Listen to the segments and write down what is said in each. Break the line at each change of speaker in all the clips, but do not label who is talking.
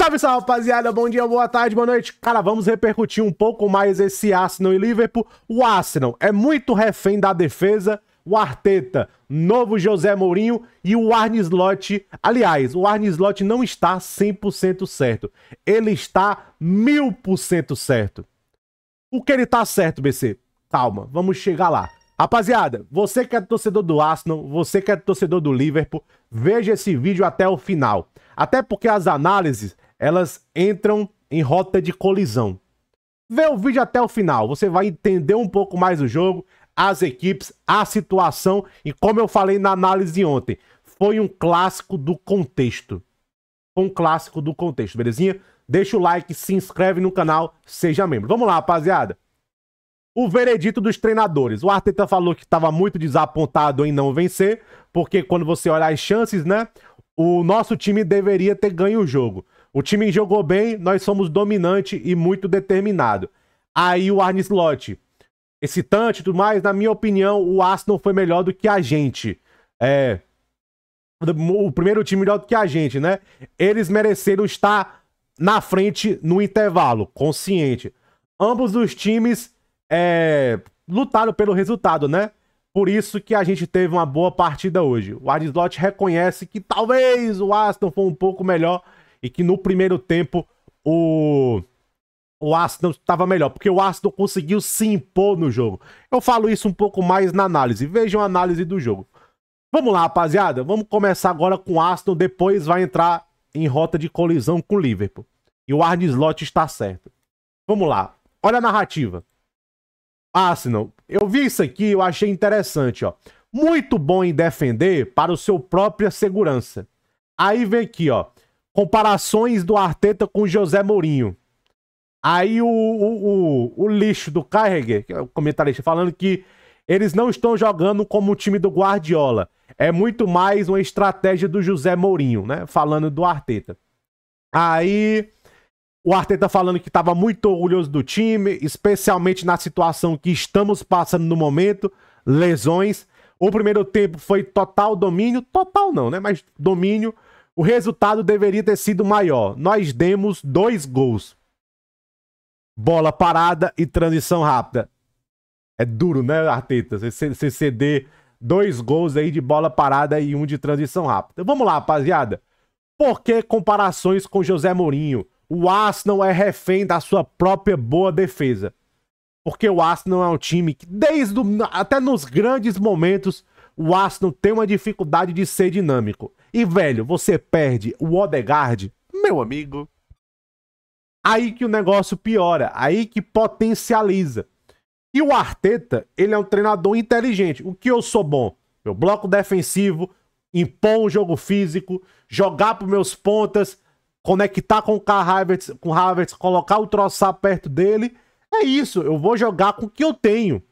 Salve, salve, rapaziada. Bom dia, boa tarde, boa noite. Cara, vamos repercutir um pouco mais esse Arsenal e Liverpool. O Arsenal é muito refém da defesa. O Arteta, novo José Mourinho e o Arne Slot. Aliás, o Arne Slot não está 100% certo. Ele está 1000% certo. O que ele está certo, BC? Calma, vamos chegar lá. Rapaziada, você que é torcedor do Arsenal, você que é torcedor do Liverpool, veja esse vídeo até o final. Até porque as análises elas entram em rota de colisão. Vê o vídeo até o final, você vai entender um pouco mais o jogo, as equipes, a situação e como eu falei na análise de ontem, foi um clássico do contexto. Foi um clássico do contexto, belezinha? Deixa o like, se inscreve no canal, seja membro. Vamos lá, rapaziada. O veredito dos treinadores. O Arteta falou que estava muito desapontado em não vencer, porque quando você olha as chances, né? O nosso time deveria ter ganho o jogo. O time jogou bem, nós somos dominante e muito determinado. Aí o Arne Slot, excitante e tudo mais, na minha opinião, o Aston foi melhor do que a gente. É. O primeiro time melhor do que a gente, né? Eles mereceram estar na frente no intervalo, consciente. Ambos os times é, lutaram pelo resultado, né? Por isso que a gente teve uma boa partida hoje. O Slot reconhece que talvez o Aston foi um pouco melhor e que no primeiro tempo o o Arsenal estava melhor, porque o Arsenal conseguiu se impor no jogo. Eu falo isso um pouco mais na análise. Vejam a análise do jogo. Vamos lá, rapaziada. Vamos começar agora com o Arsenal, depois vai entrar em rota de colisão com o Liverpool. E o Arne Slot está certo. Vamos lá. Olha a narrativa. Arsenal, eu vi isso aqui, eu achei interessante, ó. Muito bom em defender para o seu própria segurança. Aí vem aqui, ó comparações do Arteta com José Mourinho. Aí o, o, o, o lixo do Carreger, que é o comentarista, falando que eles não estão jogando como o time do Guardiola. É muito mais uma estratégia do José Mourinho, né? Falando do Arteta. Aí o Arteta falando que estava muito orgulhoso do time, especialmente na situação que estamos passando no momento, lesões. O primeiro tempo foi total domínio, total não, né? Mas domínio o resultado deveria ter sido maior. Nós demos dois gols. Bola parada e transição rápida. É duro, né, Arteta? Você ceder dois gols aí de bola parada e um de transição rápida. Vamos lá, rapaziada. Por que comparações com José Mourinho? O Arsenal é refém da sua própria boa defesa. Porque o Arsenal é um time que, desde o, até nos grandes momentos, o Arsenal tem uma dificuldade de ser dinâmico. E, velho, você perde o Odegaard, meu amigo. Aí que o negócio piora, aí que potencializa. E o Arteta, ele é um treinador inteligente. O que eu sou bom? Meu bloco defensivo, impor um jogo físico, jogar para meus pontas, conectar com o Havertz, com o Havertz, colocar o troçar perto dele. É isso, eu vou jogar com o que eu tenho.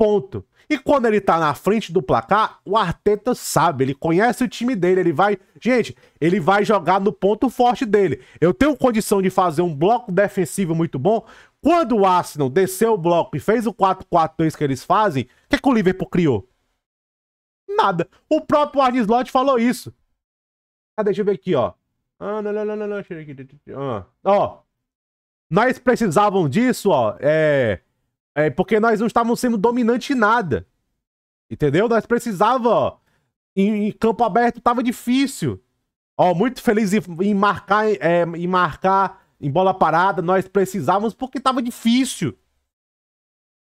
Ponto. E quando ele tá na frente do placar, o Arteta sabe, ele conhece o time dele, ele vai. Gente, ele vai jogar no ponto forte dele. Eu tenho condição de fazer um bloco defensivo muito bom. Quando o Arsenal desceu o bloco e fez o 4-4-2 que eles fazem, o que, é que o Liverpool criou? Nada. O próprio Arne Slot falou isso. Ah, deixa eu ver aqui, ó. Ah, não, não, não, não, não. Ah. Ó. Nós precisávamos disso, ó. É é, porque nós não estávamos sendo dominante em nada. Entendeu? Nós precisava, ó, em, em, campo aberto tava difícil. Ó, muito feliz em, em marcar, é, em marcar em bola parada, nós precisávamos porque tava difícil.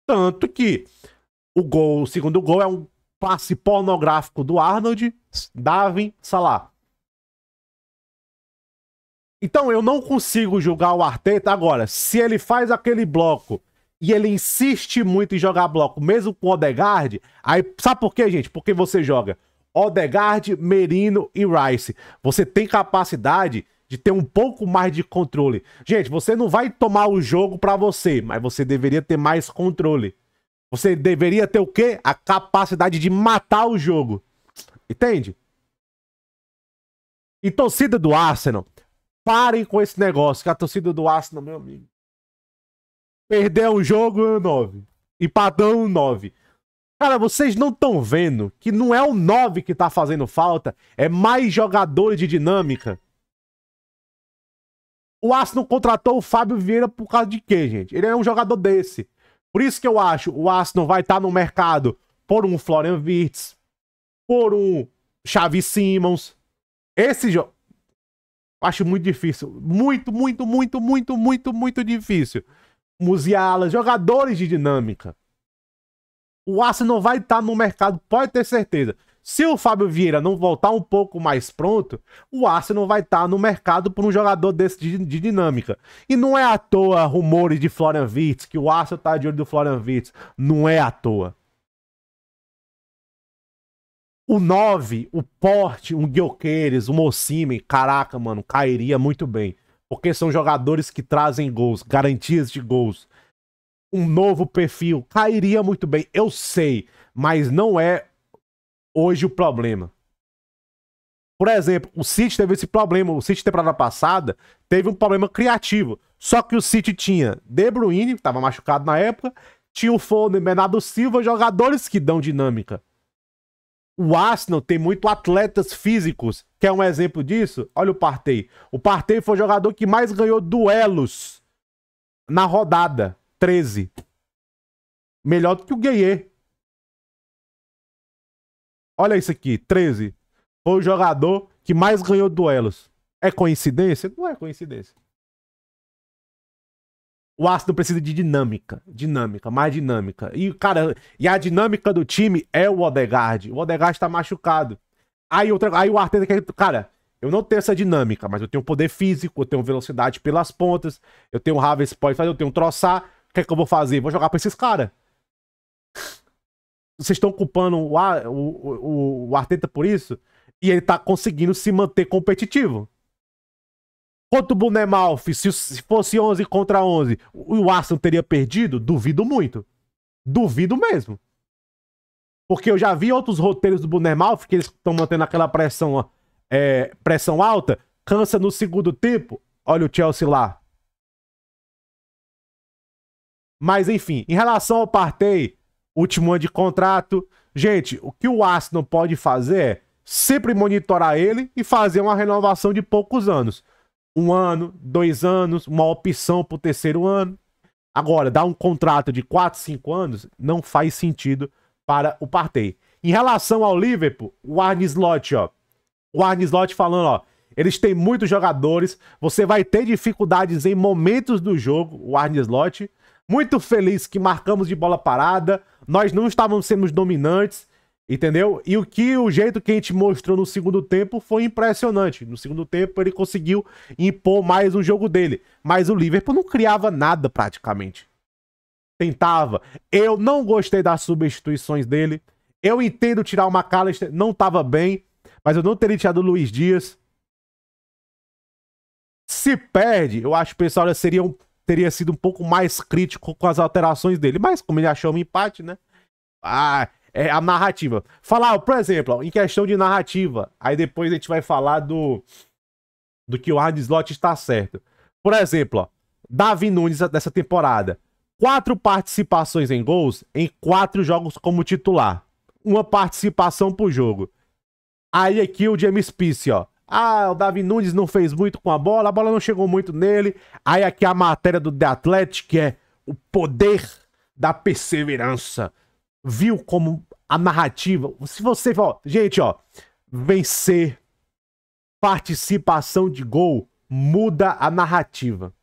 Tanto que o gol, o segundo gol é um passe pornográfico do Arnold, Darwin, Salah. Então eu não consigo julgar o Arteta agora. Se ele faz aquele bloco e ele insiste muito em jogar bloco, mesmo com Odegaard. Aí, sabe por quê, gente? Porque você joga Odegaard, Merino e Rice. Você tem capacidade de ter um pouco mais de controle. Gente, você não vai tomar o jogo para você, mas você deveria ter mais controle. Você deveria ter o quê? A capacidade de matar o jogo. Entende? E torcida do Arsenal, parem com esse negócio, que a torcida do Arsenal, meu amigo. Perder um jogo, 9. Empadão, 9. Cara, vocês não estão vendo que não é o 9 que tá fazendo falta, é mais jogadores de dinâmica. O Arsenal contratou o Fábio Vieira por causa de quê, gente? Ele é um jogador desse. Por isso que eu acho o Arsenal vai estar tá no mercado por um Florian Wirtz, por um Xavi Simmons. Esse jogo. Acho muito difícil. Muito, muito, muito, muito, muito, muito difícil. Musiala, jogadores de dinâmica. O Arsenal vai estar tá no mercado, pode ter certeza. Se o Fábio Vieira não voltar um pouco mais pronto, o Arsenal vai estar tá no mercado por um jogador desse de, de dinâmica. E não é à toa rumores de Florian Wirtz, que o Arsenal está de olho do Florian Wirtz. Não é à toa. O 9, o Porte, um Guilherme, um Ocimen, caraca, mano, cairia muito bem porque são jogadores que trazem gols, garantias de gols. Um novo perfil cairia muito bem, eu sei, mas não é hoje o problema. Por exemplo, o City teve esse problema, o City temporada passada teve um problema criativo. Só que o City tinha De Bruyne, que estava machucado na época, tinha o Foden, Bernardo Silva, jogadores que dão dinâmica. O Arsenal tem muito atletas físicos. Quer um exemplo disso? Olha o Partey. O Partey foi o jogador que mais ganhou duelos na rodada. 13. Melhor do que o Gueye. Olha isso aqui, 13. Foi o jogador que mais ganhou duelos. É coincidência? Não é coincidência o ácido precisa de dinâmica, dinâmica, mais dinâmica. E, cara, e a dinâmica do time é o Odegaard. O Odegaard tá machucado. Aí, outra, aí o Arteta quer, cara, eu não tenho essa dinâmica, mas eu tenho poder físico, eu tenho velocidade pelas pontas, eu tenho Havertz pode fazer, eu tenho troçar. O que é que eu vou fazer? Vou jogar pra esses caras. Vocês estão culpando o, o, o, o Arteta por isso? E ele tá conseguindo se manter competitivo. Contra o Bunemalf, se, se fosse 11 contra 11, o Arsenal teria perdido? Duvido muito. Duvido mesmo. Porque eu já vi outros roteiros do Bunemalf que eles estão mantendo aquela pressão, é, pressão alta, cansa no segundo tempo. Olha o Chelsea lá. Mas enfim, em relação ao Partey, último ano de contrato, gente, o que o Arsenal pode fazer é sempre monitorar ele e fazer uma renovação de poucos anos um ano, dois anos, uma opção para o terceiro ano. Agora, dar um contrato de 4, 5 anos não faz sentido para o Partey. Em relação ao Liverpool, o Arne Slot, ó. O Arne Slot falando, ó. Eles têm muitos jogadores, você vai ter dificuldades em momentos do jogo, o Arne Slot. Muito feliz que marcamos de bola parada, nós não estávamos sendo dominantes, Entendeu? E o que o jeito que a gente mostrou no segundo tempo foi impressionante. No segundo tempo ele conseguiu impor mais o jogo dele, mas o Liverpool não criava nada praticamente. Tentava. Eu não gostei das substituições dele. Eu entendo tirar o McAllister, não estava bem, mas eu não teria tirado o Luiz Dias. Se perde, eu acho que o pessoal seria um, teria sido um pouco mais crítico com as alterações dele, mas como ele achou um empate, né? Ah, é, a narrativa. Falar, por exemplo, em questão de narrativa, aí depois a gente vai falar do, do que o hard slot está certo. Por exemplo, ó, Davi Nunes dessa temporada. Quatro participações em gols em quatro jogos como titular. Uma participação por jogo. Aí aqui o James Peace, ó. Ah, o Davi Nunes não fez muito com a bola, a bola não chegou muito nele. Aí aqui a matéria do The Athletic é o poder da perseverança viu como a narrativa. Se você ó, gente, ó, vencer, participação de gol muda a narrativa.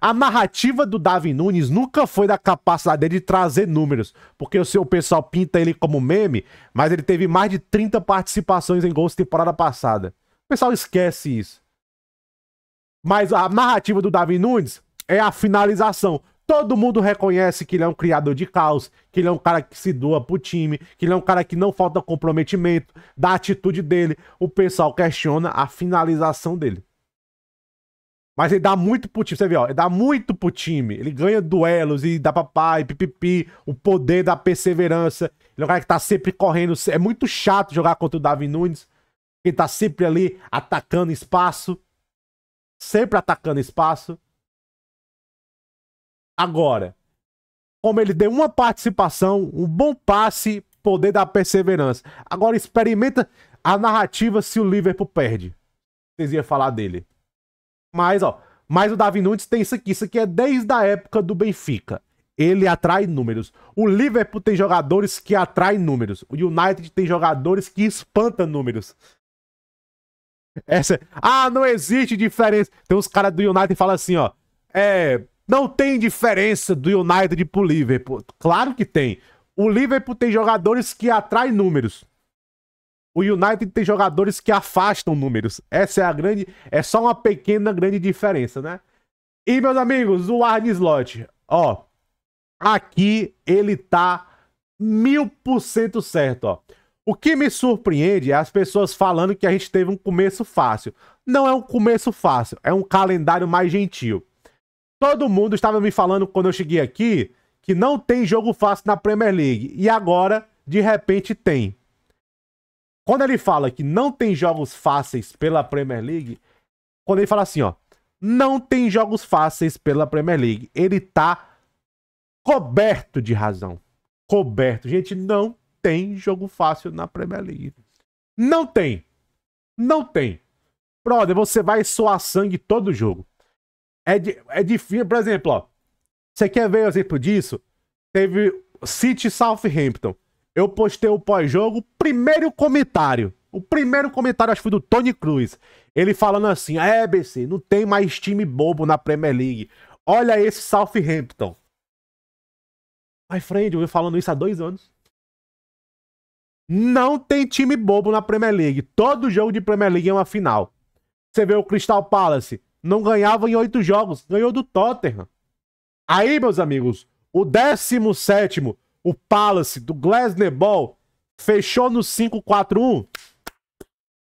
A narrativa do Davi Nunes nunca foi da capacidade dele de trazer números, porque o seu pessoal pinta ele como meme, mas ele teve mais de 30 participações em gols temporada passada. O pessoal esquece isso. Mas a narrativa do Davi Nunes é a finalização. Todo mundo reconhece que ele é um criador de caos, que ele é um cara que se doa pro time, que ele é um cara que não falta comprometimento, da atitude dele. O pessoal questiona a finalização dele. Mas ele dá muito pro time, você vê, ó, ele dá muito pro time. Ele ganha duelos e dá papai, pipipi, o poder da perseverança. Ele é um cara que tá sempre correndo, é muito chato jogar contra o Davi Nunes, que tá sempre ali atacando espaço, sempre atacando espaço. Agora, como ele deu uma participação, um bom passe, poder da perseverança. Agora experimenta a narrativa se o Liverpool perde. Vocês iam falar dele. Mas, ó, mas o Davi Nunes tem isso aqui. Isso aqui é desde a época do Benfica. Ele atrai números. O Liverpool tem jogadores que atraem números. O United tem jogadores que espantam números. Essa. Ah, não existe diferença. Tem uns caras do United que falam assim, ó. É. Não tem diferença do United pro Liverpool. Claro que tem. O Liverpool tem jogadores que atraem números. O United tem jogadores que afastam números. Essa é a grande. É só uma pequena grande diferença, né? E, meus amigos, o Arne Slot, ó. Aqui ele tá mil por cento certo, ó. O que me surpreende é as pessoas falando que a gente teve um começo fácil. Não é um começo fácil, é um calendário mais gentil. Todo mundo estava me falando quando eu cheguei aqui que não tem jogo fácil na Premier League. E agora, de repente, tem. Quando ele fala que não tem jogos fáceis pela Premier League, quando ele fala assim, ó, não tem jogos fáceis pela Premier League, ele tá coberto de razão. Coberto. Gente, não tem jogo fácil na Premier League. Não tem. Não tem. Brother, você vai soar sangue todo jogo. É, é difícil, por exemplo, ó. Você quer ver o um exemplo disso? Teve City Southampton. Eu postei o pós-jogo, primeiro comentário. O primeiro comentário, acho que foi do Tony Cruz. Ele falando assim: ah, é, BC, não tem mais time bobo na Premier League. Olha esse Southampton. My friend, eu venho falando isso há dois anos. Não tem time bobo na Premier League. Todo jogo de Premier League é uma final. Você vê o Crystal Palace não ganhava em oito jogos, ganhou do Tottenham. Aí, meus amigos, o 17, o Palace do Glasner Ball, fechou no 5-4-1.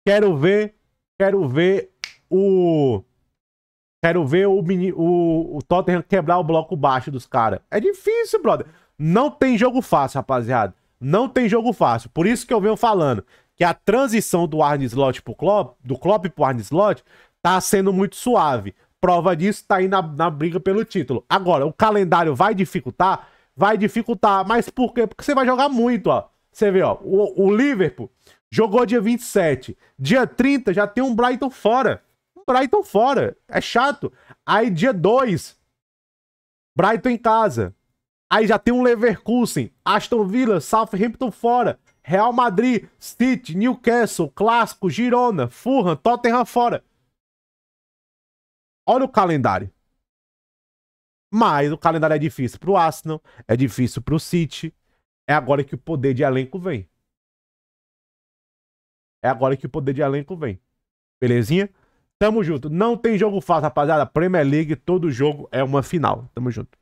Quero ver, quero ver o. Quero ver o, o, o Tottenham quebrar o bloco baixo dos caras. É difícil, brother. Não tem jogo fácil, rapaziada. Não tem jogo fácil. Por isso que eu venho falando que a transição do Arne Slot pro Klopp, do Klopp pro Arne Slot, tá sendo muito suave. Prova disso tá aí na, na briga pelo título. Agora, o calendário vai dificultar? Vai dificultar, mas por quê? Porque você vai jogar muito, ó. Você vê, ó, o, o Liverpool jogou dia 27, dia 30 já tem um Brighton fora. Um Brighton fora, é chato. Aí dia 2, Brighton em casa. Aí já tem um Leverkusen, Aston Villa, Southampton fora, Real Madrid, City, Newcastle, Clássico, Girona, Fulham, Tottenham fora. Olha o calendário. Mas o calendário é difícil pro Arsenal, é difícil pro City. É agora que o poder de elenco vem. É agora que o poder de elenco vem. Belezinha? Tamo junto. Não tem jogo fácil, rapaziada. Premier League, todo jogo é uma final. Tamo junto.